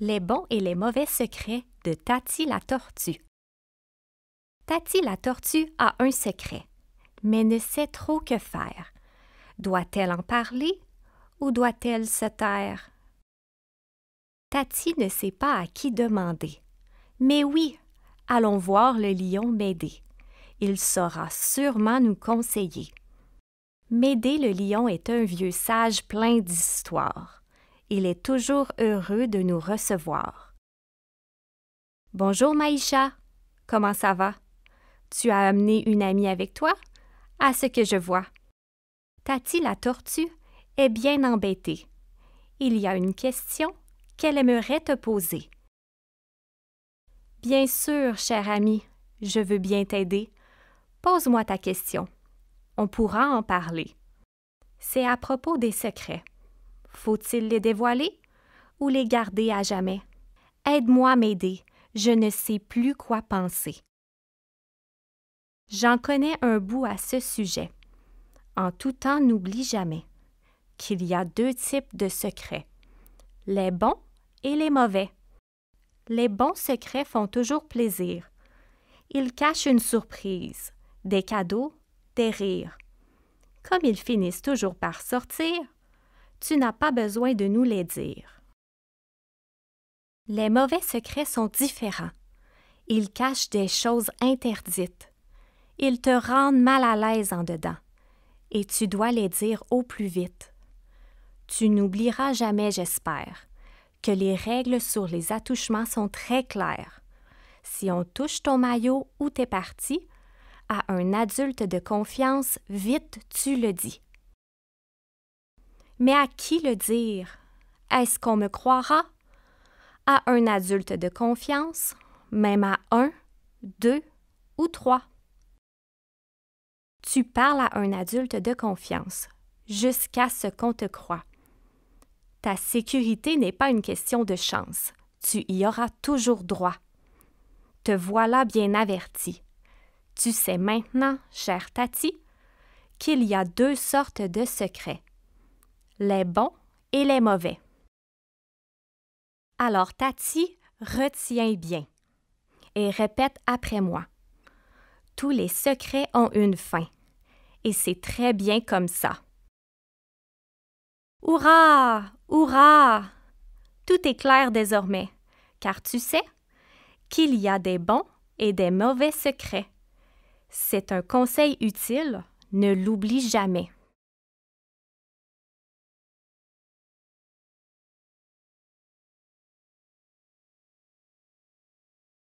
Les bons et les mauvais secrets de Tati la tortue. Tati la tortue a un secret, mais ne sait trop que faire. Doit-elle en parler ou doit-elle se taire? Tati ne sait pas à qui demander. Mais oui, allons voir le lion Médée. Il saura sûrement nous conseiller. Médée le lion est un vieux sage plein d'histoires. Il est toujours heureux de nous recevoir. Bonjour Maïcha, comment ça va? Tu as amené une amie avec toi? À ce que je vois. Tati la tortue est bien embêtée. Il y a une question qu'elle aimerait te poser. Bien sûr, cher ami, je veux bien t'aider. Pose-moi ta question. On pourra en parler. C'est à propos des secrets. Faut-il les dévoiler ou les garder à jamais? Aide-moi à m'aider, je ne sais plus quoi penser. J'en connais un bout à ce sujet. En tout temps, n'oublie jamais qu'il y a deux types de secrets, les bons et les mauvais. Les bons secrets font toujours plaisir. Ils cachent une surprise, des cadeaux, des rires. Comme ils finissent toujours par sortir, tu n'as pas besoin de nous les dire. Les mauvais secrets sont différents. Ils cachent des choses interdites. Ils te rendent mal à l'aise en dedans. Et tu dois les dire au plus vite. Tu n'oublieras jamais, j'espère, que les règles sur les attouchements sont très claires. Si on touche ton maillot ou tes parties, à un adulte de confiance, vite tu le dis. Mais à qui le dire? Est-ce qu'on me croira? À un adulte de confiance, même à un, deux ou trois. Tu parles à un adulte de confiance jusqu'à ce qu'on te croie. Ta sécurité n'est pas une question de chance. Tu y auras toujours droit. Te voilà bien averti. Tu sais maintenant, chère Tati, qu'il y a deux sortes de secrets les bons et les mauvais. Alors, Tati, retiens bien et répète après moi. Tous les secrets ont une fin et c'est très bien comme ça. Hurrah! Hurrah! Tout est clair désormais, car tu sais qu'il y a des bons et des mauvais secrets. C'est un conseil utile, ne l'oublie jamais.